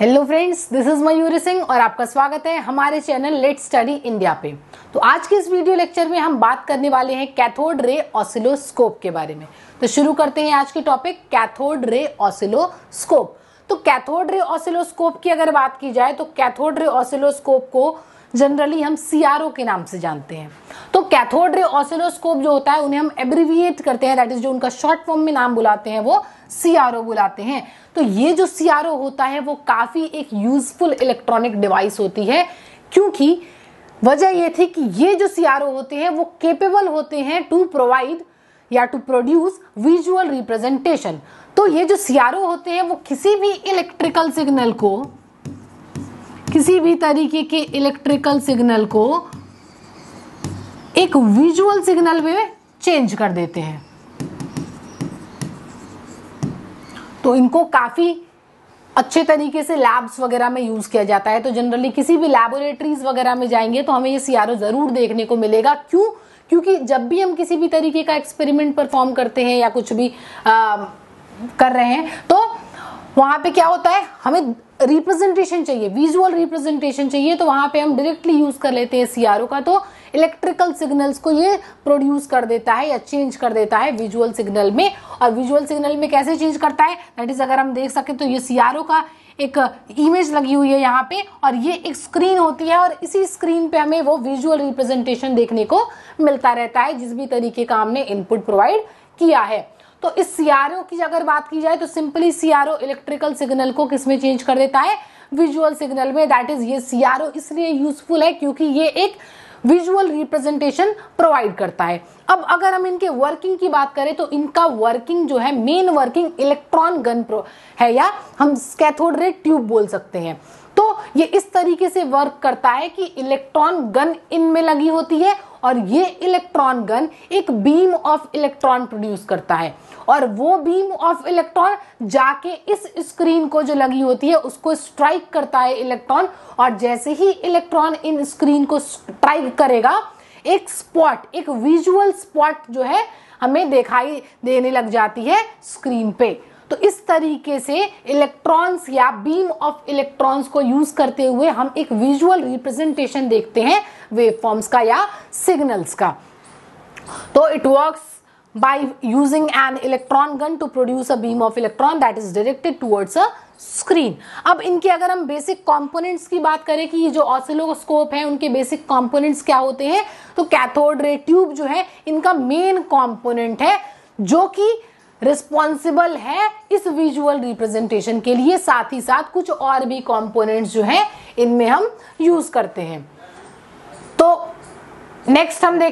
hello friends this is Mayuri Singh और आपका स्वागत है हमारे चैनल लेट स्टडी इंडिया पे तो आज के इस वीडियो लेक्चर में हम बात करने वाले हैं कैथोड रे ऑसिलोस्कोप के बारे में तो शुरू करते हैं आज की टॉपिक कैथोड रे ऑसिलोस्कोप तो कैथोड रे ऑसिलोस्कोप की अगर बात की जाए तो कैथोड रे ऑसिलोस्कोप को जनरली हम सी के नाम से जानते हैं तो कैथोड रे ऑसिलोस्कोप जो होता है उन्हें हम एब्रीविएट करते हैं दैट इज जो उनका शॉर्ट फॉर्म में नाम बुलाते हैं वो सी बुलाते हैं तो ये जो सी होता है वो काफ़ी एक यूजफुल इलेक्ट्रॉनिक डिवाइस होती है क्योंकि वजह ये थी कि ये जो सी होते हैं वो केपेबल होते हैं टू प्रोवाइड या टू प्रोड्यूस विजुअल रिप्रेजेंटेशन तो ये जो सी होते हैं वो किसी भी इलेक्ट्रिकल सिग्नल को किसी भी तरीके के इलेक्ट्रिकल सिग्नल को एक विजुअल सिग्नल में चेंज कर देते हैं तो इनको काफ़ी अच्छे तरीके से लैब्स वगैरह में यूज़ किया जाता है तो जनरली किसी भी लैबोरेटरीज वगैरह में जाएंगे तो हमें ये सीआरओ ज़रूर देखने को मिलेगा क्यों क्योंकि जब भी हम किसी भी तरीके का एक्सपेरिमेंट परफॉर्म करते हैं या कुछ भी आ, कर रहे हैं तो वहां पे क्या होता है हमें रिप्रेजेंटेशन चाहिए विजुअल रिप्रेजेंटेशन चाहिए तो वहां पे हम डायरेक्टली यूज़ कर लेते हैं सीआरओ का तो इलेक्ट्रिकल सिग्नल्स को ये प्रोड्यूस कर देता है या चेंज कर देता है विजुअल सिग्नल में और विजुअल सिग्नल में कैसे चेंज करता है दैट इज़ अगर हम देख सकें तो ये सीआरओ का एक इमेज लगी हुई है यहाँ पे और ये एक स्क्रीन होती है और इसी स्क्रीन पे हमें वो विजुअल रिप्रेजेंटेशन देखने को मिलता रहता है जिस भी तरीके का हमने इनपुट प्रोवाइड किया है तो इस सीआरओ की अगर बात की जाए तो सिंपली सीआरओ इलेक्ट्रिकल सिग्नल को किसमें चेंज कर देता है विजुअल सिग्नल में दैट इज ये सीआरओ इसलिए यूजफुल है क्योंकि ये एक विजुअल रिप्रेजेंटेशन प्रोवाइड करता है अब अगर हम इनके वर्किंग की बात करें तो इनका वर्किंग जो है मेन वर्किंग इलेक्ट्रॉन गन प्रो है या हम कैथोड रे ट्यूब बोल सकते हैं ये इस तरीके से वर्क करता है कि इलेक्ट्रॉन गन इनमें लगी होती है और ये इलेक्ट्रॉन गन एक बीम ऑफ इलेक्ट्रॉन प्रोड्यूस करता है और वो बीम ऑफ इलेक्ट्रॉन जाके इस स्क्रीन को जो लगी होती है उसको स्ट्राइक करता है इलेक्ट्रॉन और जैसे ही इलेक्ट्रॉन इन स्क्रीन को स्ट्राइक करेगा एक स्पॉट एक विजुअल स्पॉट जो है हमें दिखाई देने लग जाती है स्क्रीन पे तो इस तरीके से इलेक्ट्रॉन्स या बीम ऑफ इलेक्ट्रॉन्स को यूज करते हुए हम एक विजुअल रिप्रेजेंटेशन देखते हैं वेवफॉर्म्स का या सिग्नल्स का तो it works by using an electron gun to produce a beam of electron that is directed towards a screen अब इनके अगर हम बेसिक components की बात करें कि ये जो oscilloscope है उनके बेसिक components क्या होते हैं तो cathode ray ट्यूब जो है इनका मेन component है जो कि रिस्पॉन्सिबल है इस विजुअल रिप्रेजेंटेशन के लिए साथ ही साथ कुछ और भी कॉम्पोनेंट जो है इनमें हम यूज करते हैं तो नेक्स्ट हम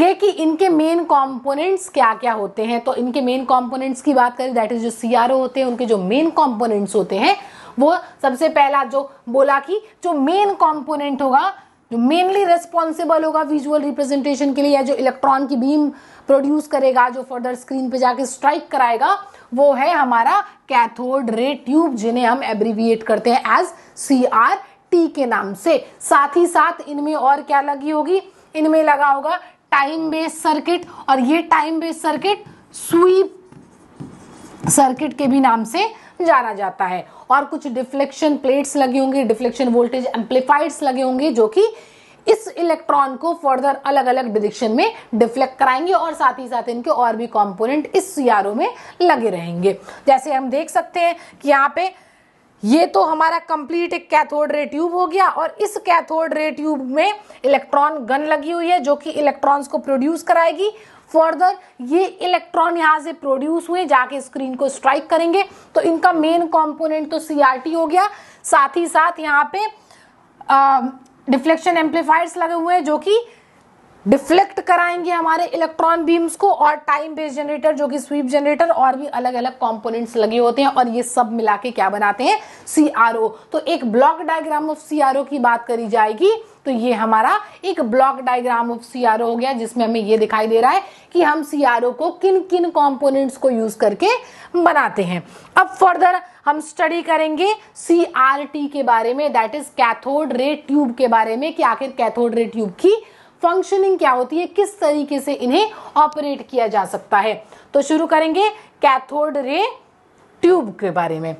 ये कि इनके मेन कंपोनेंट्स क्या क्या होते हैं तो इनके मेन कंपोनेंट्स की बात करें दैट इज जो सी होते हैं उनके जो मेन कंपोनेंट्स होते हैं वो सबसे पहला जो बोला कि जो मेन कंपोनेंट होगा जो मेनली रेस्पॉन्सिबल होगा विजुअल रिप्रेजेंटेशन के लिए या जो इलेक्ट्रॉन की बीम प्रोड्यूस करेगा जो फर्दर स्क्रीन पे जाके स्ट्राइक कराएगा वो है हमारा कैथोड रे ट्यूब जिन्हें हम एब्रीविएट करते हैं एज सी आर टी के नाम से साथ ही साथ इनमें और क्या लगी होगी इनमें लगा होगा टाइम बेस सर्किट और ये time base circuit sweep circuit के भी नाम से जाना जाता है और कुछ डिफ्लेक्शन प्लेट्स लगे होंगे डिफ्लेक्शन वोल्टेज एम्पलीफाइड्स लगे होंगे जो कि इस इलेक्ट्रॉन को फर्दर अलग अलग डिरेक्शन में डिफ्लेक्ट कराएंगे और साथ ही साथ इनके और भी कॉम्पोनेंट इस यारों में लगे रहेंगे जैसे हम देख सकते हैं कि यहाँ पे ये तो हमारा कंप्लीट एक कैथोड रे ट्यूब हो गया और इस कैथोड रे ट्यूब में इलेक्ट्रॉन गन लगी हुई है जो कि इलेक्ट्रॉन्स को प्रोड्यूस कराएगी फर्दर ये इलेक्ट्रॉन यहाँ से प्रोड्यूस हुए जाके स्क्रीन को स्ट्राइक करेंगे तो इनका मेन कंपोनेंट तो सीआरटी हो गया साथ ही साथ यहाँ पे डिफ्लेक्शन एम्पलीफायर्स लगे हुए हैं जो कि डिफ्लेक्ट कराएंगे हमारे इलेक्ट्रॉन बीम्स को और टाइम बेस्ड जनरेटर जो कि स्वीप जनरेटर और भी अलग अलग कंपोनेंट्स लगे होते हैं और ये सब मिला के क्या बनाते हैं सीआरओ तो एक ब्लॉक डायग्राम ऑफ सीआरओ की बात करी जाएगी तो ये हमारा एक ब्लॉक डायग्राम ऑफ सी हो गया जिसमें हमें ये दिखाई दे रहा है कि हम सी को किन किन कॉम्पोनेंट्स को यूज करके बनाते हैं अब फर्दर हम स्टडी करेंगे सी के बारे में that is cathode ray tube के बारे में कि आखिर कैथोड रे ट्यूब की फंक्शनिंग क्या होती है किस तरीके से इन्हें ऑपरेट किया जा सकता है तो शुरू करेंगे कैथोड रे ट्यूब के बारे में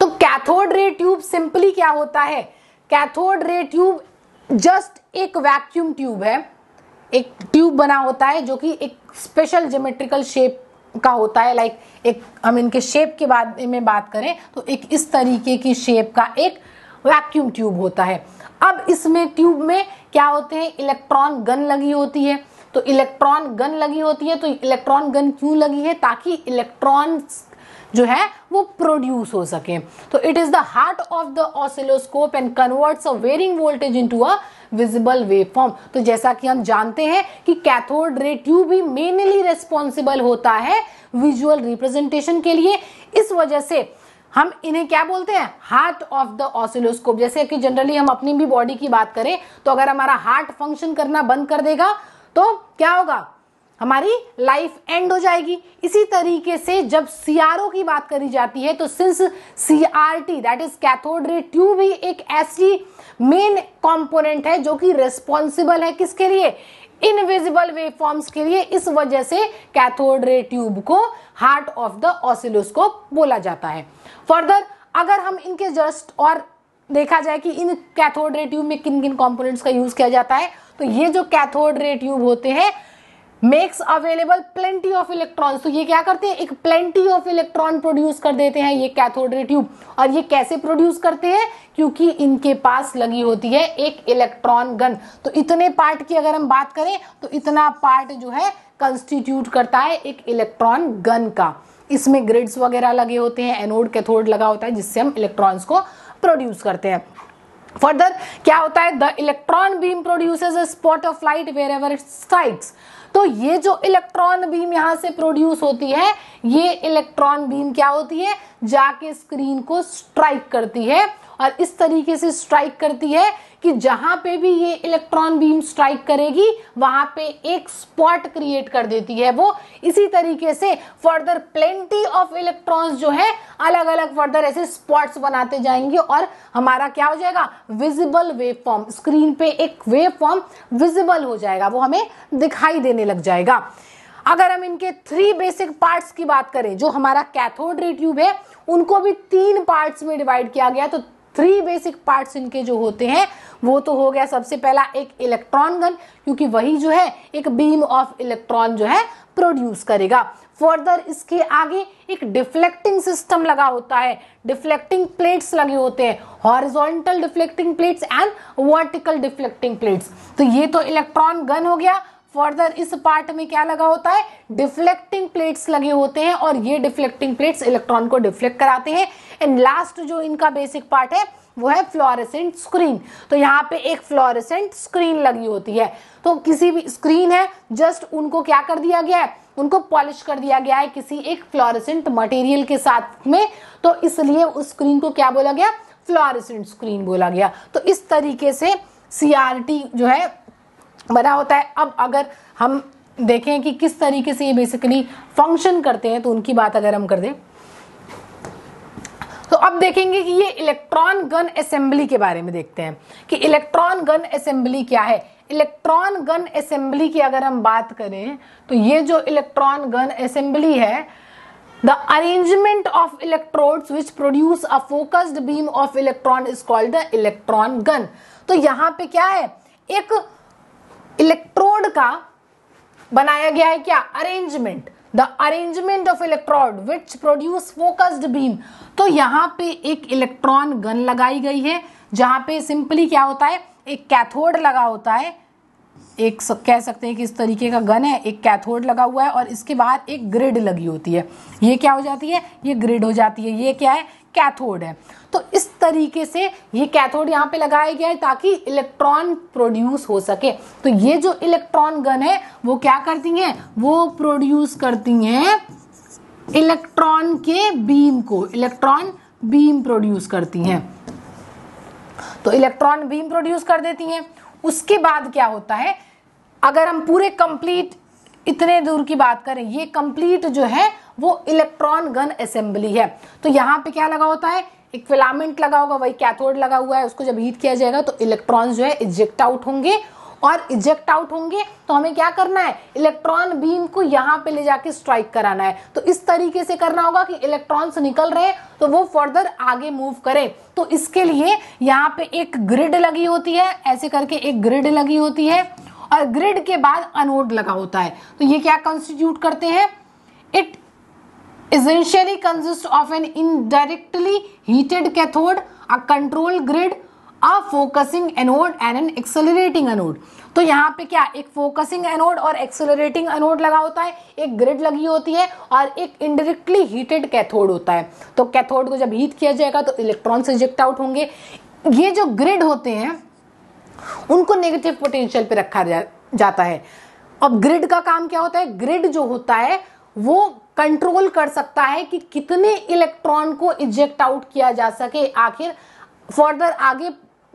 तो कैथोड रे ट्यूब सिंपली क्या होता है कैथोड रे ट्यूब जस्ट एक वैक्यूम ट्यूब है एक ट्यूब बना होता है जो कि एक स्पेशल जोमेट्रिकल शेप का होता है लाइक एक हम इनके शेप के बाद में बात करें तो एक इस तरीके की शेप का एक वैक्यूम ट्यूब होता है अब इसमें ट्यूब में क्या होते हैं इलेक्ट्रॉन गन लगी होती है तो इलेक्ट्रॉन गन लगी होती है तो इलेक्ट्रॉन गन क्यों लगी है ताकि इलेक्ट्रॉन्स जो है वो प्रोड्यूस हो सके तो it is the heart of the oscilloscope and converts a varying voltage into a visible wave form तो जैसा कि हम जानते हैं कि कैथोड रे ट्यूब ही मेनली रेस्पॉन्सिबल होता है विजुअल रिप्रेजेंटेशन के लिए इस वजह से हम इन्हें क्या बोलते हैं हार्ट ऑफ द ऑसिलोस्कोप जैसे कि जनरली हम अपनी भी बॉडी की बात करें तो अगर हमारा हार्ट फंक्शन करना बंद कर देगा तो क्या होगा हमारी लाइफ एंड हो जाएगी इसी तरीके से जब सीआरओ की बात करी जाती है तो since C R T that is cathode ray tube ही एक ऐसी मेन कंपोनेंट है जो कि रिस्पॉन्सिबल है किसके लिए इनविजिबल वेवफॉर्म्स के लिए इस वजह से कैथोड रे ट्यूब को हार्ट ऑफ द ऑसिलोस्कोप बोला जाता है फर्दर अगर हम इनके जस्ट और देखा जाए कि इन कैथोड रे ट्यूब में किन किन कंपोनेंट्स का यूज किया जाता है तो ये जो कैथोड रे ट्यूब होते हैं makes available plenty of electron तो ये क्या करते हैं एक प्लेंटी ऑफ इलेक्ट्रॉन प्रोड्यूस कर देते हैं ये कैथोडरी ट्यूब और ये कैसे प्रोड्यूस करते हैं क्योंकि इनके पास लगी होती है एक इलेक्ट्रॉन गन तो इतने पार्ट की अगर हम बात करें तो इतना पार्ट जो है कंस्टिट्यूट करता है एक इलेक्ट्रॉन गन का इसमें ग्रिड्स वगैरह लगे होते हैं एनोड कैथोड लगा होता है जिससे हम इलेक्ट्रॉन्स को प्रोड्यूस करते हैं फर्दर क्या होता है the electron beam produces a spot of light wherever it strikes तो ये जो इलेक्ट्रॉन बीम यहां से प्रोड्यूस होती है ये इलेक्ट्रॉन बीम क्या होती है जाके स्क्रीन को स्ट्राइक करती है और इस तरीके से स्ट्राइक करती है कि जहां पे भी ये इलेक्ट्रॉन बीम स्ट्राइक करेगी वहां पे एक स्पॉट क्रिएट कर देती है वो इसी तरीके से फर्दर प्लेंटी ऑफ इलेक्ट्रॉन्स जो है अलग अलग फर्दर ऐसे स्पॉट्स बनाते जाएंगे और हमारा क्या हो जाएगा विजिबल वेव फॉर्म स्क्रीन पे एक वेव फॉर्म विजिबल हो जाएगा वो हमें दिखाई देने लग जाएगा अगर हम इनके थ्री बेसिक पार्ट्स की बात करें जो हमारा कैथोड रे ट्यूब है उनको भी तीन पार्ट्स में डिवाइड किया गया तो थ्री बेसिक पार्ट्स इनके जो होते हैं वो तो हो गया सबसे पहला एक इलेक्ट्रॉन गन क्योंकि वही जो है एक बीम ऑफ इलेक्ट्रॉन जो है प्रोड्यूस करेगा फर्दर इसके आगे एक डिफ्लेक्टिंग सिस्टम लगा होता है डिफ्लेक्टिंग प्लेट्स लगे होते हैं horizontal deflecting plates and vertical deflecting plates तो ये तो इलेक्ट्रॉन गन हो गया फर्दर इस पार्ट में क्या लगा होता है डिफ्लेक्टिंग प्लेट्स लगे होते हैं और ये डिफ्लेक्टिंग प्लेट्स इलेक्ट्रॉन को डिफ्लेक्ट कराते हैं एंड लास्ट जो इनका बेसिक पार्ट है वो है फ्लोरेसेंट स्क्रीन तो यहाँ पे एक फ्लोरेसेंट स्क्रीन लगी होती है तो किसी भी स्क्रीन है जस्ट उनको क्या कर दिया गया है उनको पॉलिश कर दिया गया है किसी एक फ्लोरेसेंट मटेरियल के साथ में तो इसलिए उस स्क्रीन को क्या बोला गया फ्लोरेसेंट स्क्रीन बोला गया तो इस तरीके से सीआरटी जो है बना होता है अब अगर हम देखें कि किस तरीके से ये बेसिकली फंक्शन करते हैं तो उनकी बात अगर हम कर दें तो अब देखेंगे कि ये इलेक्ट्रॉन गन असेंबली के बारे में देखते हैं कि इलेक्ट्रॉन गन असेंबली क्या है इलेक्ट्रॉन गन असेंबली की अगर हम बात करें तो ये जो इलेक्ट्रॉन गन असेंबली है the arrangement of electrodes which produce a focused beam of electron is called the electron gun तो यहां पे क्या है एक इलेक्ट्रोड का बनाया गया है क्या arrangement the arrangement of electrode which produce focused beam तो यहाँ पे एक इलेक्ट्रॉन गन लगाई गई है जहाँ पे सिंपली क्या होता है एक कैथोड लगा होता है एक कह सकते हैं कि इस तरीके का गन है एक कैथोड लगा हुआ है और इसके बाहर एक ग्रिड लगी होती है ये क्या हो जाती है ये ग्रिड हो जाती है ये क्या है कैथोड है तो इस तरीके से ये कैथोड यहाँ पे लगाया गया है ताकि इलेक्ट्रॉन प्रोड्यूस हो सके तो ये जो इलेक्ट्रॉन गन है वो क्या करती हैं वो प्रोड्यूस करती हैं इलेक्ट्रॉन के बीम को इलेक्ट्रॉन बीम प्रोड्यूस करती हैं तो इलेक्ट्रॉन बीम प्रोड्यूस कर देती हैं उसके बाद क्या होता है अगर हम पूरे कंप्लीट इतने दूर की बात करें ये कंप्लीट जो है वो इलेक्ट्रॉन गन असेंबली है तो यहां पे क्या लगा होता है एक फिलामेंट लगा होगा वही कैथोड लगा हुआ है उसको जब हीट किया जाएगा तो इलेक्ट्रॉन जो है इजेक्ट आउट होंगे और इजेक्ट आउट होंगे तो हमें क्या करना है इलेक्ट्रॉन बीम को यहाँ पे ले जाके स्ट्राइक कराना है तो इस तरीके से करना होगा कि इलेक्ट्रॉन्स निकल रहे तो वो फर्दर आगे मूव करें तो इसके लिए यहाँ पे एक ग्रिड लगी होती है ऐसे करके एक ग्रिड लगी होती है और ग्रिड के बाद अनोड लगा होता है तो ये क्या कॉन्स्टिट्यूट करते हैं it essentially consist of an indirectly heated cathode a control grid a focusing anode and an accelerating anode तो यहाँ पे क्या एक फोकसिंग एनोड और एक्सेलरेटिंग एनोड लगा होता है एक ग्रिड लगी होती है और एक इनडायरेक्टली हीटेड कैथोड होता है तो कैथोड को जब हीट किया जाएगा तो इलेक्ट्रॉन्स इजेक्ट आउट होंगे ये जो ग्रिड होते हैं उनको नेगेटिव पोटेंशियल पे रखा जा, जाता है अब ग्रिड का काम क्या होता है ग्रिड जो होता है वो कंट्रोल कर सकता है कि कितने इलेक्ट्रॉन को इजेक्ट आउट किया जा सके आखिर फर्दर आगे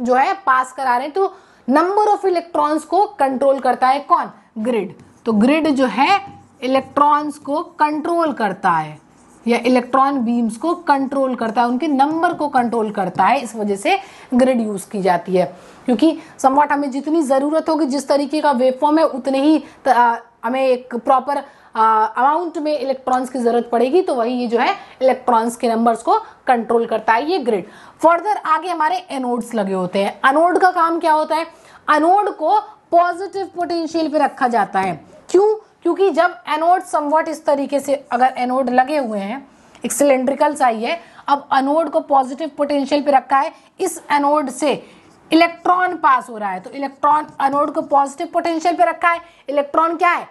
जो है पास करा रहे हैं तो नंबर ऑफ इलेक्ट्रॉन्स को कंट्रोल करता है कौन ग्रिड तो ग्रिड जो है इलेक्ट्रॉन्स को कंट्रोल करता है या इलेक्ट्रॉन बीम्स को कंट्रोल करता है उनके नंबर को कंट्रोल करता है इस वजह से ग्रिड यूज़ की जाती है क्योंकि समवाट हमें जितनी ज़रूरत होगी जिस तरीके का वेवफॉर्म है उतने ही हमें एक प्रॉपर अमाउंट में इलेक्ट्रॉन्स की जरूरत पड़ेगी तो वही ये जो है इलेक्ट्रॉन्स के नंबर्स को कंट्रोल करता है ये ग्रिड फर्दर आगे हमारे एनोड्स लगे होते हैं अनोड का काम क्या होता है अनोड को पॉजिटिव पोटेंशियल पे रखा जाता है क्यों क्योंकि जब एनोड समवट इस तरीके से अगर एनोड लगे हुए हैं एक सिलेंड्रिकल साई है अब अनोड को पॉजिटिव पोटेंशियल पे रखा है इस एनोड से इलेक्ट्रॉन पास हो रहा है तो इलेक्ट्रॉन अनोड को पॉजिटिव पोटेंशियल पे रखा है इलेक्ट्रॉन क्या है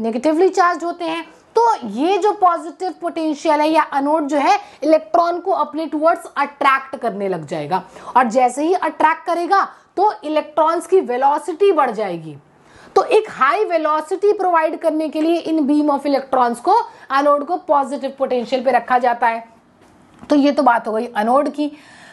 नेगेटिवली चार्ज होते हैं तो ये जो पॉजिटिव पोटेंशियल है या अनोड जो है इलेक्ट्रॉन को अपने टुवर्ड्स अट्रैक्ट करने लग जाएगा और जैसे ही अट्रैक्ट करेगा तो इलेक्ट्रॉन्स की वेलोसिटी बढ़ जाएगी तो एक हाई वेलोसिटी प्रोवाइड करने के लिए इन बीम ऑफ इलेक्ट्रॉन्स को अनोड को पॉजिटिव पोटेंशियल पे रखा जाता है तो ये तो बात हो गई अनोड की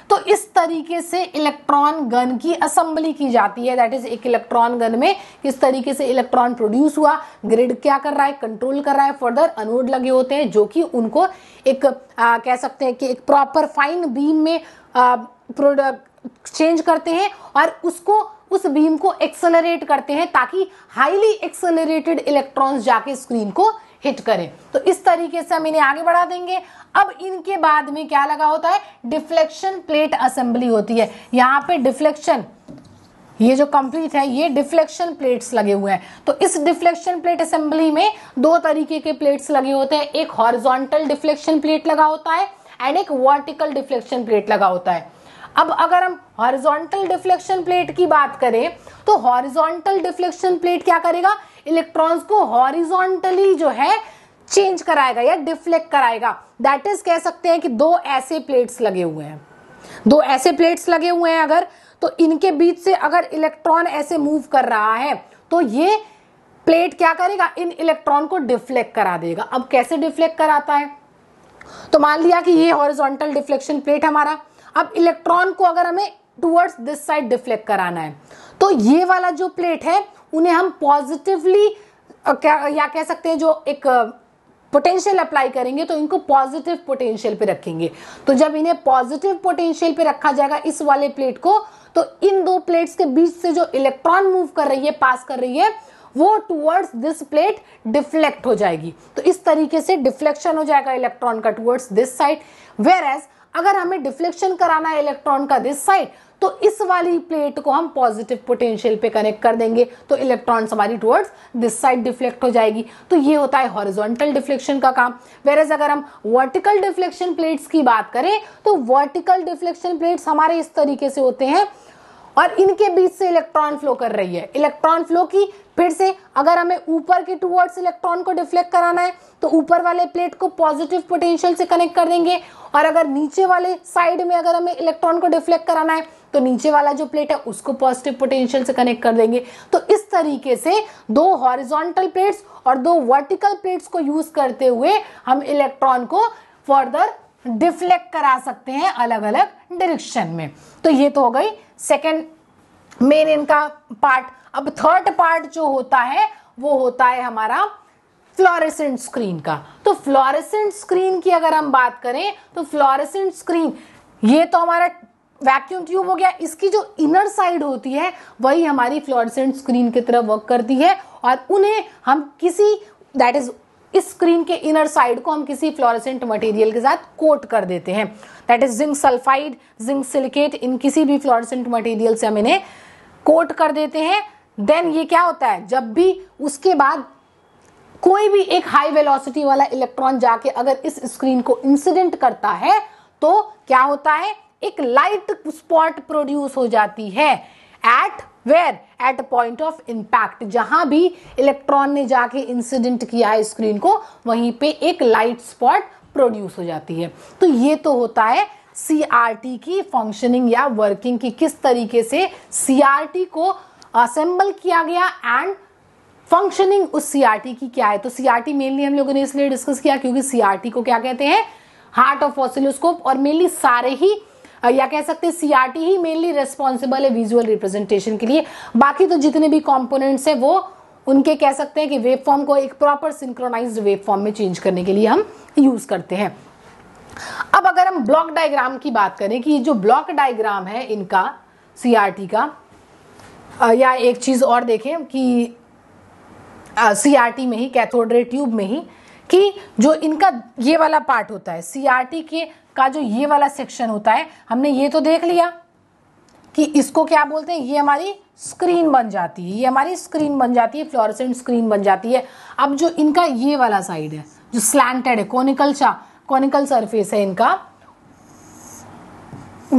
तो इस तरीके से इलेक्ट्रॉन गन की असेंबली की जाती है दैट इज एक इलेक्ट्रॉन गन में किस तरीके से इलेक्ट्रॉन प्रोड्यूस हुआ ग्रिड क्या कर रहा है कंट्रोल कर रहा है फर्दर अनोड लगे होते हैं जो कि उनको एक आ, कह सकते हैं कि एक प्रॉपर फाइन बीम में प्रोडक्ट चेंज करते हैं और उसको उस बीम को एक्सेलरेट करते हैं ताकि हाईली एक्सेलरेटेड इलेक्ट्रॉन्स जाके स्क्रीन को हिट करें तो इस तरीके से हम इन्हें आगे बढ़ा देंगे अब इनके बाद में क्या लगा होता है डिफ्लेक्शन प्लेट असेंबली होती है यहां पे डिफ्लेक्शन ये जो कंप्लीट है ये डिफ्लेक्शन प्लेट्स लगे हुए हैं तो इस डिफ्लेक्शन प्लेट असेंबली में दो तरीके के प्लेट्स लगे होते हैं एक हॉरिजॉन्टल डिफ्लेक्शन प्लेट लगा होता है एंड एक वर्टिकल डिफ्लेक्शन प्लेट लगा होता है अब अगर हम हॉरिजॉन्टल डिफ्लेक्शन प्लेट की बात करें तो हॉरिजॉन्टल डिफ्लेक्शन प्लेट क्या करेगा इलेक्ट्रॉन्स को हॉरिजॉन्टली जो है चेंज कराएगा या डिफ्लेक्ट कराएगा दैट इज कह सकते हैं कि दो ऐसे प्लेट्स लगे हुए हैं दो ऐसे प्लेट्स लगे हुए हैं अगर तो इनके बीच से अगर इलेक्ट्रॉन ऐसे मूव कर रहा है तो ये प्लेट क्या करेगा इन इलेक्ट्रॉन को डिफ्लेक्ट करा देगा अब कैसे डिफ्लेक्ट कराता है तो मान लिया कि ये हॉरिजॉन्टल डिफ्लेक्शन प्लेट हमारा अब इलेक्ट्रॉन को अगर हमें टुवर्ड्स दिस साइड डिफ्लेक्ट कराना है तो ये वाला जो प्लेट है उन्हें हम पॉजिटिवली क्या या कह सकते हैं जो एक पोटेंशियल अप्लाई करेंगे तो इनको पॉजिटिव पोटेंशियल पे रखेंगे तो जब इन्हें पॉजिटिव पोटेंशियल पे रखा जाएगा इस वाले प्लेट को तो इन दो प्लेट्स के बीच से जो इलेक्ट्रॉन मूव कर रही है पास कर रही है वो टुवर्ड्स दिस प्लेट डिफ्लेक्ट हो जाएगी तो इस तरीके से डिफ्लेक्शन हो जाएगा इलेक्ट्रॉन का towards this side whereas अगर हमें डिफ्लेक्शन कराना है इलेक्ट्रॉन का दिस साइड तो इस वाली प्लेट को हम पॉजिटिव पोटेंशियल पे कनेक्ट कर देंगे तो इलेक्ट्रॉन्स हमारी टुवर्ड्स दिस साइड डिफ्लेक्ट हो जाएगी तो ये होता है हॉरिजॉन्टल डिफ्लेक्शन का काम वेरेज अगर हम वर्टिकल डिफ्लेक्शन प्लेट्स की बात करें तो वर्टिकल डिफ्लेक्शन प्लेट्स हमारे इस तरीके से होते हैं और इनके बीच से इलेक्ट्रॉन फ्लो कर रही है इलेक्ट्रॉन फ्लो की फिर से अगर हमें ऊपर के टूवर्ड्स इलेक्ट्रॉन को डिफ्लेक्ट कराना है तो ऊपर वाले प्लेट को पॉजिटिव पोटेंशियल से कनेक्ट कर देंगे और अगर नीचे वाले साइड में अगर हमें इलेक्ट्रॉन को डिफ्लेक्ट कराना है तो नीचे वाला जो प्लेट है उसको पॉजिटिव पोटेंशियल से कनेक्ट कर देंगे तो इस तरीके से दो हॉरिजॉन्टल प्लेट्स और दो वर्टिकल प्लेट्स को यूज करते हुए हम इलेक्ट्रॉन को फर्दर डिफ्लेक्ट करा सकते हैं अलग अलग डायरेक्शन में तो ये तो हो गई सेकेंड मेन इनका पार्ट अब थर्ड पार्ट जो होता है वो होता है हमारा फ्लोरेसेंट स्क्रीन का तो फ्लोरेसेंट स्क्रीन की अगर हम बात करें तो फ्लोरेसेंट स्क्रीन ये तो हमारा वैक्यूम ट्यूब हो गया इसकी जो इनर साइड होती है वही हमारी फ्लोरसेंट स्क्रीन की तरह वर्क करती है और उन्हें हम किसी दैट इज इस स्क्रीन के इनर साइड को हम किसी फ्लोरसेंट मटेरियल के साथ कोट कर देते हैं that is zinc sulphide zinc silicate इन किसी भी फ्लोरसेंट मटेरियल से हम इन्हें कोट कर देते हैं देन ये क्या होता है जब भी उसके बाद कोई भी एक हाई वेलोसिटी वाला इलेक्ट्रॉन जाके अगर इस स्क्रीन को इंसिडेंट करता है तो क्या होता है एक लाइट स्पॉट प्रोड्यूस हो जाती है at where at point of impact जहां भी इलेक्ट्रॉन ने जाके इंसिडेंट किया है स्क्रीन को वहीं पे एक लाइट स्पॉट प्रोड्यूस हो जाती है तो ये तो होता है सीआरटी की फंक्शनिंग या वर्किंग की किस तरीके से सीआरटी को असेंबल किया गया एंड फंक्शनिंग उस सीआरटी की क्या है तो सीआरटी मेनली हम लोगों ने इसलिए डिस्कस किया क्योंकि सीआरटी को क्या कहते हैं हार्ट ऑफ ऑसिलोस्कोप और मेनली सारे ही या कह सकते हैं सीआरटी ही मेनली रिस्पॉन्सिबल है विजुअल रिप्रेजेंटेशन के लिए बाकी तो जितने भी कॉम्पोनेंट्स हैं वो उनके कह सकते हैं कि वेब फॉर्म को एक प्रॉपर सिंक्रोनाइज वेब फॉर्म में चेंज करने के लिए हम यूज़ करते हैं अब अगर हम ब्लॉक डायग्राम की बात करें कि ये जो ब्लॉक डायग्राम है इनका सीआरटी का या एक चीज़ और देखें कि सीआरटी में ही कैथोड रे ट्यूब में ही कि जो इनका ये वाला पार्ट होता है सीआरटी के का जो ये वाला सेक्शन होता है हमने ये तो देख लिया कि इसको क्या बोलते हैं ये हमारी स्क्रीन बन जाती है ये हमारी स्क्रीन बन जाती है फ्लोरसेंट स्क्रीन बन जाती है अब जो इनका ये वाला साइड है जो स्लैंटेड है कॉनिकल सा कॉनिकल सरफेस है इनका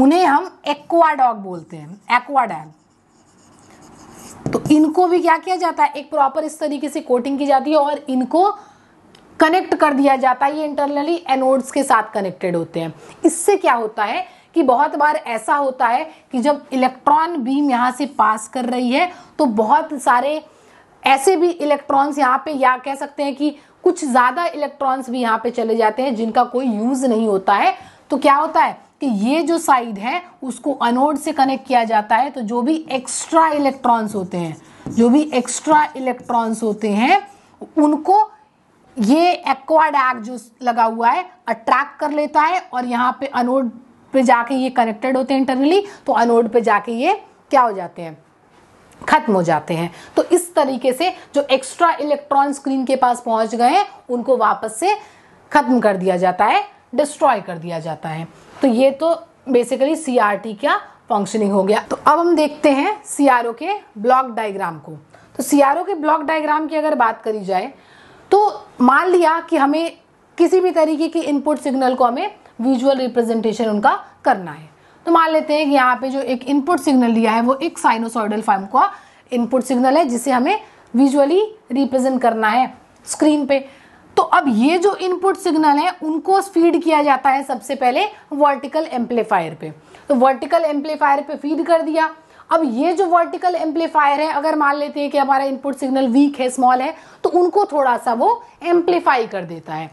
उन्हें हम एक्वाडॉग बोलते हैं एक्वाडैग तो इनको भी क्या किया जाता है एक प्रॉपर इस तरीके से कोटिंग की जाती है और इनको कनेक्ट कर दिया जाता है ये इंटरनली एनोड्स के साथ कनेक्टेड होते हैं इससे क्या होता है कि बहुत बार ऐसा होता है कि जब इलेक्ट्रॉन बीम यहाँ से पास कर रही है तो बहुत सारे ऐसे भी इलेक्ट्रॉन्स यहाँ पे या कह सकते हैं कि कुछ ज़्यादा इलेक्ट्रॉन्स भी यहाँ पे चले जाते हैं जिनका कोई यूज़ नहीं होता है तो क्या होता है कि ये जो साइड है उसको अनोड से कनेक्ट किया जाता है तो जो भी एक्स्ट्रा इलेक्ट्रॉन्स होते हैं जो भी एक्स्ट्रा इलेक्ट्रॉन्स होते हैं उनको ये एक्वाड एग जो लगा हुआ है अट्रैक्ट कर लेता है और यहाँ पे अनोड पे जाके ये कनेक्टेड होते हैं इंटरनली तो अनोड पे जाके ये क्या हो जाते हैं खत्म हो जाते हैं तो इस तरीके से जो एक्स्ट्रा इलेक्ट्रॉन स्क्रीन के पास पहुंच गए हैं उनको वापस से खत्म कर दिया जाता है डिस्ट्रॉय कर दिया जाता है तो ये तो बेसिकली सी का फंक्शनिंग हो गया तो अब हम देखते हैं सी के ब्लॉक डायग्राम को तो सी के ब्लॉक डायग्राम की अगर बात करी जाए तो मान लिया कि हमें किसी भी तरीके की इनपुट सिग्नल को हमें विजुअल रिप्रेजेंटेशन उनका करना है तो मान लेते हैं कि यहाँ पे जो एक इनपुट सिग्नल लिया है वो एक साइनोसॉइडल फॉर्म का इनपुट सिग्नल है जिसे हमें विजुअली रिप्रेजेंट करना है स्क्रीन पे तो अब ये जो इनपुट सिग्नल है उनको फीड किया जाता है सबसे पहले वर्टिकल एम्पलीफायर पे तो वर्टिकल एम्पलीफायर पे फीड कर दिया अब ये जो वर्टिकल एम्पलीफायर है अगर मान लेते हैं कि हमारा इनपुट सिग्नल वीक है स्मॉल है तो उनको थोड़ा सा वो एम्पलीफाई कर देता है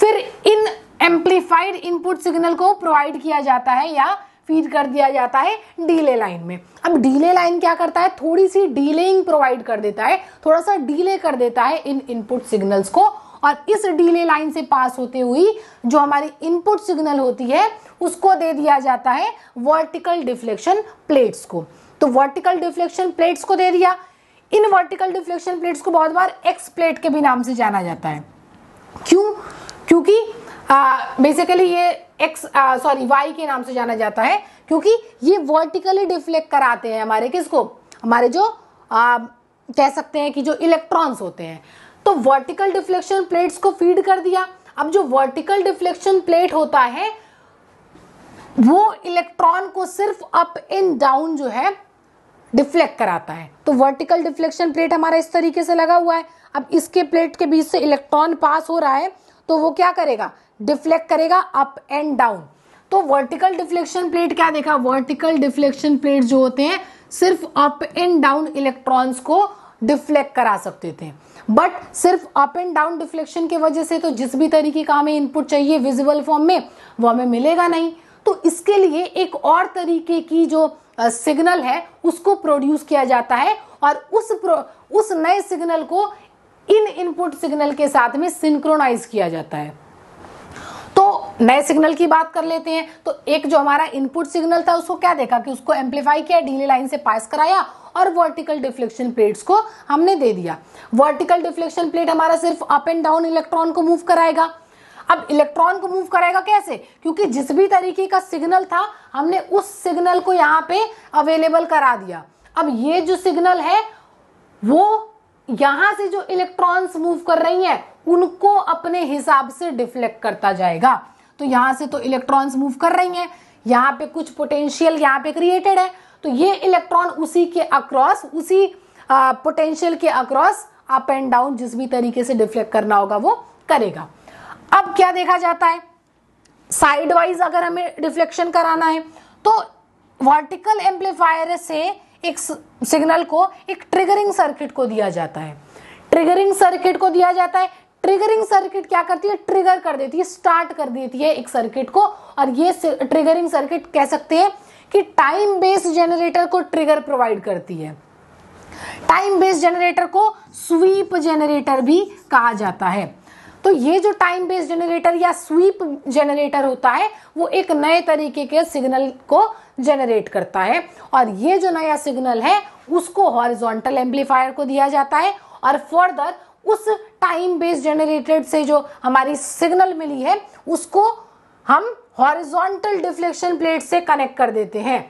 फिर इन एम्पलीफाइड इनपुट सिग्नल को प्रोवाइड किया जाता है या फीड कर दिया जाता है डीले लाइन में अब डीले लाइन क्या करता है थोड़ी सी डीलेइंग प्रोवाइड कर देता है थोड़ा सा डीले कर देता है इन इनपुट सिग्नल्स को और इस डीले लाइन से पास होते हुई जो हमारी इनपुट सिग्नल होती है उसको दे दिया जाता है वर्टिकल डिफ्लेक्शन प्लेट्स को तो वर्टिकल डिफ्लेक्शन प्लेट्स को दे दिया इन वर्टिकल डिफ्लेक्शन प्लेट्स को बहुत बार एक्स प्लेट के भी नाम से जाना जाता है क्यों क्योंकि बेसिकली ये एक्स सॉरी वाई के नाम से जाना जाता है क्योंकि ये वर्टिकली डिफ्लेक्ट कराते हैं हमारे किसको हमारे जो आ, कह सकते हैं कि जो इलेक्ट्रॉन्स होते हैं तो वर्टिकल डिफ्लेक्शन प्लेट्स को फीड कर दिया अब जो वर्टिकल डिफ्लेक्शन प्लेट होता है वो इलेक्ट्रॉन को सिर्फ अप एंड डाउन जो है डिफ्लेक्ट कराता है तो वर्टिकल डिफ्लेक्शन प्लेट हमारा इस तरीके से लगा हुआ है अब इसके प्लेट के बीच से इलेक्ट्रॉन पास हो रहा है तो वो क्या करेगा डिफ्लेक्ट करेगा अप एंड डाउन तो वर्टिकल डिफ्लेक्शन प्लेट क्या देखा वर्टिकल डिफ्लेक्शन प्लेट जो होते हैं सिर्फ अप एंड डाउन इलेक्ट्रॉन्स को डिफ्लेक्ट करा सकते थे बट सिर्फ अप एंड डाउन डिफ्लेक्शन की वजह से तो जिस भी तरीके का हमें इनपुट चाहिए विजिबल फॉर्म में वो हमें मिलेगा नहीं तो इसके लिए एक और तरीके की जो सिग्नल है उसको प्रोड्यूस किया जाता है और उस उस नए सिग्नल को इन इनपुट सिग्नल के साथ में सिंक्रोनाइज किया जाता है तो नए सिग्नल की बात कर लेते हैं तो एक जो हमारा इनपुट सिग्नल था उसको क्या देखा कि उसको एम्पलीफाई किया डीले लाइन से पास कराया और वर्टिकल डिफ्लेक्शन प्लेट्स को हमने दे दिया वर्टिकल डिफ्लेक्शन प्लेट हमारा सिर्फ अप एंड डाउन इलेक्ट्रॉन को मूव कराएगा अब इलेक्ट्रॉन को मूव करेगा कैसे क्योंकि जिस भी तरीके का सिग्नल था हमने उस सिग्नल को यहाँ पे अवेलेबल करा दिया अब ये जो सिग्नल है वो यहां से जो इलेक्ट्रॉन्स मूव कर रही हैं उनको अपने हिसाब से डिफ्लेक्ट करता जाएगा तो यहां से तो इलेक्ट्रॉन्स मूव कर रही हैं यहां पे कुछ पोटेंशियल यहां पे क्रिएटेड है तो ये इलेक्ट्रॉन उसी के अक्रॉस उसी पोटेंशियल के अक्रॉस अप एंड डाउन जिस भी तरीके से डिफ्लेक्ट करना होगा वो करेगा अब क्या देखा जाता है साइड वाइज अगर हमें रिफ्लेक्शन कराना है तो वर्टिकल एम्पलीफायर से एक सिग्नल को एक ट्रिगरिंग सर्किट को दिया जाता है ट्रिगरिंग सर्किट को दिया जाता है ट्रिगरिंग सर्किट क्या करती है ट्रिगर कर देती है स्टार्ट कर देती है एक सर्किट को और ये ट्रिगरिंग सर्किट कह सकते हैं कि टाइम बेस जनरेटर को ट्रिगर प्रोवाइड करती है टाइम बेस जनरेटर को स्वीप जनरेटर भी कहा जाता है तो ये जो टाइम बेस्ड जनरेटर या स्वीप जनरेटर होता है वो एक नए तरीके के सिग्नल को जनरेट करता है और ये जो नया सिग्नल है उसको हॉरिजॉन्टल एम्पलीफायर को दिया जाता है और फर्दर उस टाइम बेस्ड जनरेटेड से जो हमारी सिग्नल मिली है उसको हम हॉरिजॉन्टल डिफ्लेक्शन प्लेट से कनेक्ट कर देते हैं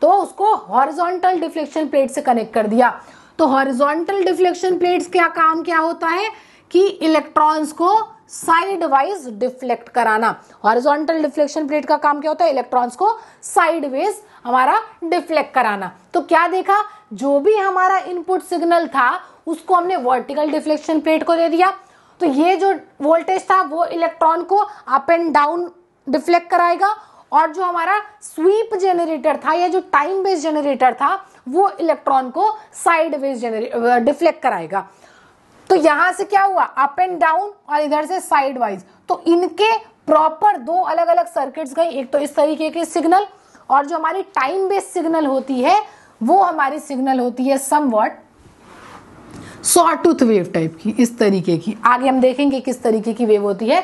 तो उसको हॉरिजॉन्टल डिफ्लेक्शन प्लेट से कनेक्ट कर दिया तो हॉरिजॉन्टल डिफ्लेक्शन प्लेट्स क्या काम क्या होता है कि इलेक्ट्रॉन्स को साइड वाइज डिफ्लेक्ट कराना हॉरिजॉन्टल डिफ्लेक्शन प्लेट का काम क्या होता है इलेक्ट्रॉन्स को साइड वेज हमारा डिफ्लेक्ट कराना तो क्या देखा जो भी हमारा इनपुट सिग्नल था उसको हमने वर्टिकल डिफ्लेक्शन प्लेट को दे दिया तो ये जो वोल्टेज था वो इलेक्ट्रॉन को अप एंड डाउन डिफ्लेक्ट कराएगा और जो हमारा स्वीप जनरेटर था या जो टाइम बेस्ड जनरेटर था वो इलेक्ट्रॉन को साइड वेज डिफ्लेक्ट कराएगा तो यहां से क्या हुआ अप एंड डाउन और इधर से साइड वाइज तो इनके प्रॉपर दो अलग अलग सर्किट्स गए एक तो इस तरीके के सिग्नल और जो हमारी टाइम बेस्ड सिग्नल होती है वो हमारी सिग्नल होती है some sawtooth wave type की इस तरीके की आगे हम देखेंगे किस तरीके की वेव होती है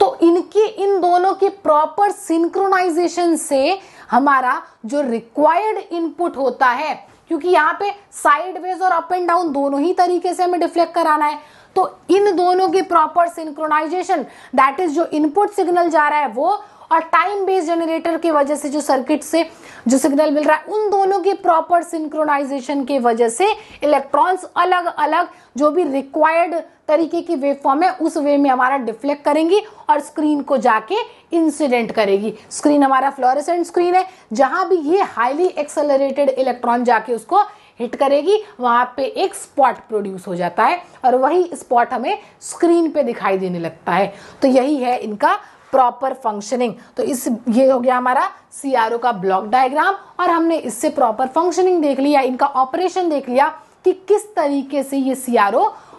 तो इनकी इन दोनों की प्रॉपर सिंक्रोनाइजेशन से हमारा जो रिक्वायर्ड इनपुट होता है क्योंकि यहाँ पे साइडवेज और अप एंड डाउन दोनों ही तरीके से हमें डिफ्लेक्ट कराना है तो इन दोनों की प्रॉपर सिंक्रोनाइजेशन दैट इज जो इनपुट सिग्नल जा रहा है वो और टाइम बेस्ड जनरेटर की वजह से जो सर्किट से जो सिग्नल मिल रहा है उन दोनों की प्रॉपर सिंक्रोनाइजेशन की वजह से इलेक्ट्रॉन्स अलग अलग जो भी रिक्वायर्ड तरीके की वेव फॉर्म है उस वे में हमारा डिफ्लेक्ट करेंगी और स्क्रीन को जाके इंसिडेंट करेगी स्क्रीन हमारा फ्लोरेसेंट स्क्रीन है जहां भी ये हाईली एक्सेलरेटेड इलेक्ट्रॉन जाके उसको हिट करेगी वहां पे एक स्पॉट प्रोड्यूस हो जाता है और वही स्पॉट हमें स्क्रीन पे दिखाई देने लगता है तो यही है इनका प्रॉपर फंक्शनिंग तो इस ये हो गया हमारा सी का ब्लॉक डायग्राम और हमने इससे प्रॉपर फंक्शनिंग देख लिया इनका ऑपरेशन देख लिया कि किस तरीके से ये सी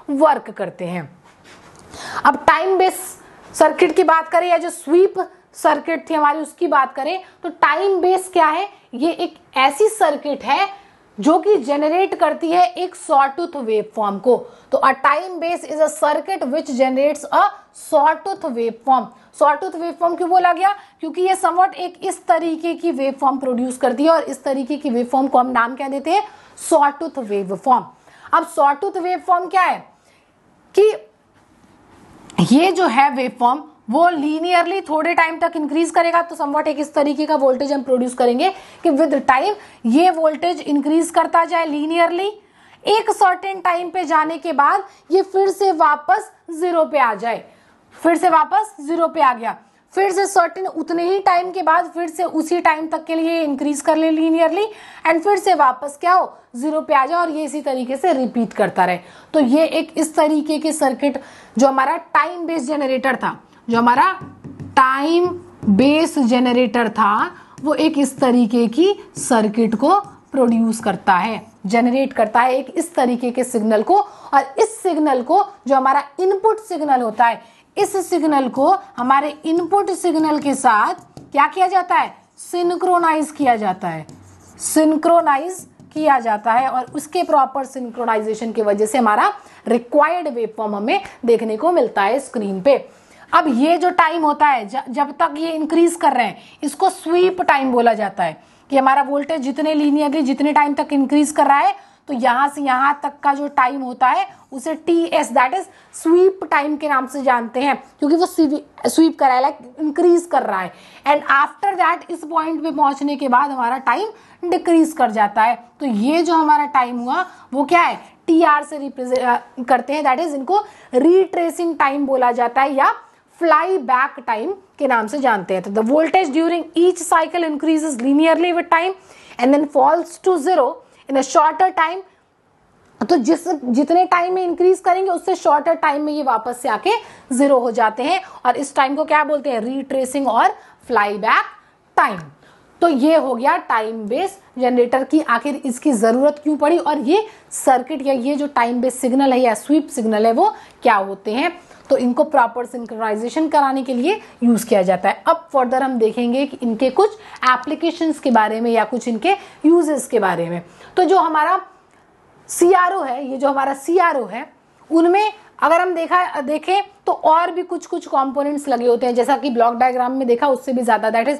वर्क करते हैं अब टाइम बेस सर्किट की बात करें या जो स्वीप सर्किट थी हमारी उसकी बात करें तो टाइम बेस क्या है ये एक ऐसी सर्किट है जो कि जनरेट करती है एक सॉटूथ वेब फॉर्म को तो a time base is a circuit which generates a sawtooth wave form sawtooth wave form क्यों बोला गया क्योंकि ये समवट एक इस तरीके की वेब फॉर्म प्रोड्यूस करती है और इस तरीके की वेब फॉर्म को हम नाम क्या देते हैं सॉटूथ वेब फॉर्म अब सॉटूथ वेब फॉर्म क्या है कि ये जो है वेब फॉर्म वो लीनियरली थोड़े टाइम तक इंक्रीज करेगा तो समवट एक इस तरीके का वोल्टेज हम प्रोड्यूस करेंगे कि विद टाइम ये वोल्टेज इंक्रीज करता जाए लीनियरली एक सर्टेन टाइम पे जाने के बाद ये फिर से वापस जीरो पे आ जाए फिर से वापस जीरो पे आ गया फिर से सर्टेन उतने ही टाइम के बाद फिर से उसी टाइम तक के लिए इंक्रीज कर ले लीनियरली एंड फिर से वापस क्या हो जीरो पे आ जाए और ये इसी तरीके से रिपीट करता रहे तो ये एक इस तरीके के सर्किट जो हमारा टाइम बेस्ड जनरेटर था जो हमारा टाइम बेस जनरेटर था वो एक इस तरीके की सर्किट को प्रोड्यूस करता है जनरेट करता है एक इस तरीके के सिग्नल को और इस सिग्नल को जो हमारा इनपुट सिग्नल होता है इस सिग्नल को हमारे इनपुट सिग्नल के साथ क्या किया जाता है सिंक्रोनाइज किया जाता है सिंक्रोनाइज किया जाता है और उसके प्रॉपर सिंक्रोनाइजेशन की वजह से हमारा रिक्वायर्ड वेवफॉर्म हमें देखने को मिलता है स्क्रीन पे अब ये जो टाइम होता है जब तक ये इंक्रीज कर रहे हैं इसको स्वीप टाइम बोला जाता है कि हमारा वोल्टेज जितने लीनियरली जितने टाइम तक इंक्रीज कर रहा है तो यहाँ से यहाँ तक का जो टाइम होता है उसे T S that is sweep time के नाम से जानते हैं क्योंकि वो स्वीप कर रहा है लाइक इंक्रीज कर रहा है एंड आफ्टर दैट इस पॉइंट पे पहुंचने के बाद हमारा टाइम डिक्रीज कर जाता है तो ये जो हमारा टाइम हुआ वो क्या है टी आर से रिप्रेजेंट करते हैं दैट इज इनको रिट्रेसिंग टाइम बोला जाता है या फ्लाई बैक टाइम के नाम से जानते हैं तो the voltage during each cycle increase linearly with time and then falls to zero in a shorter time तो जिस जितने टाइम में इंक्रीज करेंगे उससे शॉर्टर टाइम में ये वापस से आके जीरो हो जाते हैं और इस टाइम को क्या बोलते हैं रीट्रेसिंग और फ्लाई बैक टाइम तो ये हो गया टाइम बेस जनरेटर की आखिर इसकी ज़रूरत क्यों पड़ी और ये सर्किट या ये जो टाइम बेस सिग्नल है या स्वीप सिग्नल है वो क्या होते हैं तो इनको प्रॉपर सिंक्रोनाइजेशन कराने के लिए यूज़ किया जाता है अब फर्दर हम देखेंगे कि इनके कुछ एप्लीकेशन के बारे में या कुछ इनके यूजेस के बारे में तो जो हमारा सी है ये जो हमारा सी है उनमें अगर हम देखा देखें तो और भी कुछ कुछ कंपोनेंट्स लगे होते हैं जैसा कि ब्लॉक डायग्राम में देखा उससे भी ज़्यादा दैट इज़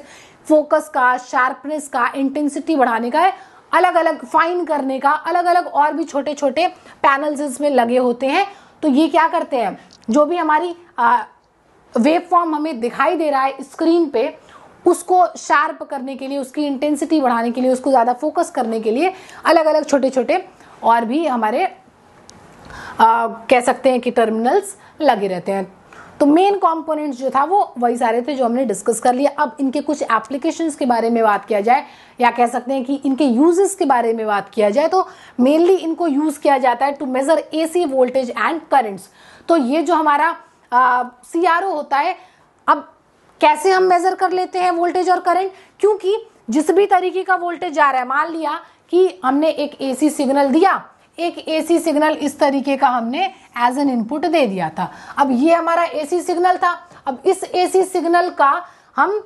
फोकस का शार्पनेस का इंटेंसिटी बढ़ाने का है अलग अलग फाइन करने का अलग अलग और भी छोटे छोटे पैनल्स इसमें लगे होते हैं तो ये क्या करते हैं जो भी हमारी वेब फॉर्म हमें दिखाई दे रहा है स्क्रीन पे उसको शार्प करने के लिए उसकी इंटेंसिटी बढ़ाने के लिए उसको ज़्यादा फोकस करने के लिए अलग अलग छोटे छोटे और भी हमारे आ, कह सकते हैं कि टर्मिनल्स लगे रहते हैं तो मेन कंपोनेंट्स जो था वो वही सारे थे जो हमने डिस्कस कर लिया अब इनके कुछ एप्लीकेशंस के बारे में बात किया जाए या कह सकते हैं कि इनके यूजेस के बारे में बात किया जाए तो मेनली इनको यूज़ किया जाता है to measure AC voltage and currents तो ये जो हमारा सी आर ओ होता है अब कैसे हम मेज़र कर लेते हैं वोल्टेज और करंट क्योंकि जिस भी तरीके का वोल्टेज जा रहा है मान लिया कि हमने एक एसी सिग्नल दिया एक एसी सिग्नल इस तरीके का हमने एज एन इनपुट दे दिया था अब ये हमारा एसी सिग्नल था अब इस सी सिग्नल का हम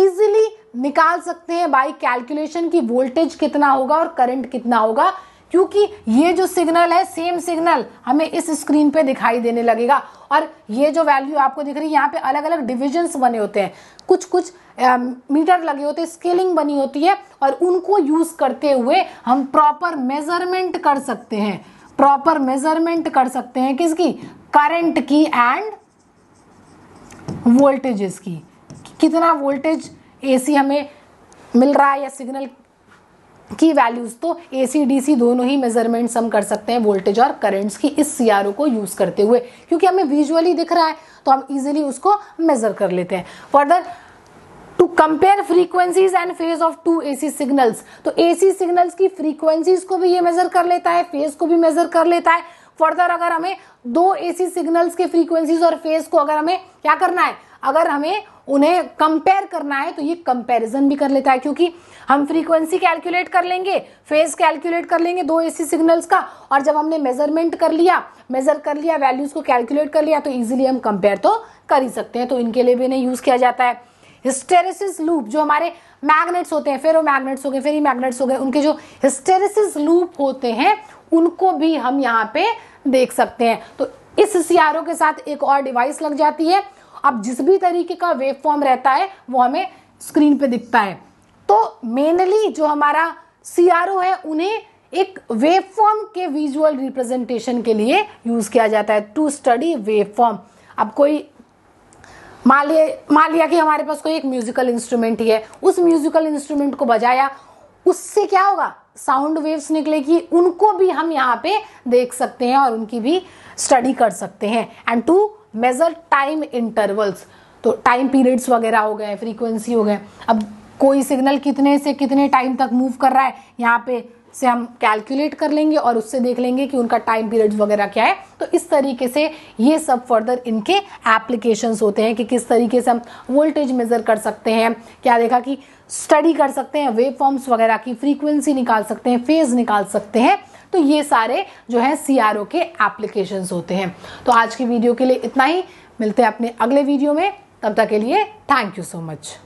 इजिली निकाल सकते हैं बाई कैलकुलेशन की वोल्टेज कितना होगा और करंट कितना होगा क्योंकि ये जो सिग्नल है सेम सिग्नल हमें इस स्क्रीन पे दिखाई देने लगेगा और ये जो वैल्यू आपको दिख रही है यहाँ पे अलग अलग डिविजन्स बने होते हैं कुछ कुछ आ, मीटर लगे होते हैं स्केलिंग बनी होती है और उनको यूज़ करते हुए हम प्रॉपर मेजरमेंट कर सकते हैं प्रॉपर मेजरमेंट कर सकते हैं किसकी करंट की एंड वोल्टेजेस की कितना वोल्टेज एसी हमें मिल रहा है या सिग्नल की वैल्यूज़ तो ए सी डी सी दोनों ही मेजरमेंट्स हम कर सकते हैं वोल्टेज और करेंट्स की इस सी को यूज़ करते हुए क्योंकि हमें विजुअली दिख रहा है तो हम इजिली उसको मेज़र कर लेते हैं further to compare frequencies and phase of two A C signals तो ए सी सिग्नल्स की फ्रीक्वेंसीज को भी ये मेजर कर लेता है फेज को भी मेजर कर लेता है फर्दर अगर हमें दो ए सी सिग्नल्स के फ्रीक्वेंसीज और फेज को अगर हमें क्या करना है अगर हमें उन्हें कंपेयर करना है तो ये कंपैरिजन भी कर लेता है क्योंकि हम फ्रीक्वेंसी कैलकुलेट कर लेंगे फेज कैलकुलेट कर लेंगे दो एसी सिग्नल्स का और जब हमने मेजरमेंट कर लिया मेजर कर लिया वैल्यूज को कैलकुलेट कर लिया तो इजीली हम कंपेयर तो कर ही सकते हैं तो इनके लिए भी इन्हें यूज किया जाता है हिस्टेरिस लूप जो हमारे मैग्नेट्स होते हैं फिर वो मैग्नेट्स हो गए ही मैग्नेट्स हो गए उनके जो हिस्टेरिस लूप होते हैं उनको भी हम यहाँ पे देख सकते हैं तो इस सीआरओ के साथ एक और डिवाइस लग जाती है अब जिस भी तरीके का वेव फॉर्म रहता है वो हमें स्क्रीन पे दिखता है तो मेनली जो हमारा सी है उन्हें एक वेव फॉर्म के विजुअल रिप्रेजेंटेशन के लिए यूज़ किया जाता है टू स्टडी वेव फॉर्म अब कोई मान लिया कि हमारे पास कोई एक म्यूजिकल इंस्ट्रूमेंट ही है उस म्यूजिकल इंस्ट्रूमेंट को बजाया उससे क्या होगा साउंड वेव्स निकलेगी उनको भी हम यहाँ पे देख सकते हैं और उनकी भी स्टडी कर सकते हैं and to measure time intervals तो टाइम पीरियड्स वगैरह हो गए फ्रीक्वेंसी हो गए अब कोई सिग्नल कितने से कितने टाइम तक मूव कर रहा है यहाँ पे से हम कैलकुलेट कर लेंगे और उससे देख लेंगे कि उनका टाइम पीरियड वगैरह क्या है तो इस तरीके से ये सब फर्दर इनके एप्लीकेशंस होते हैं कि किस तरीके से हम वोल्टेज मेज़र कर सकते हैं क्या देखा कि स्टडी कर सकते हैं वेव फॉर्म्स वगैरह की फ्रीक्वेंसी निकाल सकते हैं फेज निकाल सकते हैं तो ये सारे जो है सी के एप्लीकेशन होते हैं तो आज की वीडियो के लिए इतना ही मिलते हैं अपने अगले वीडियो में तब तक के लिए थैंक यू सो मच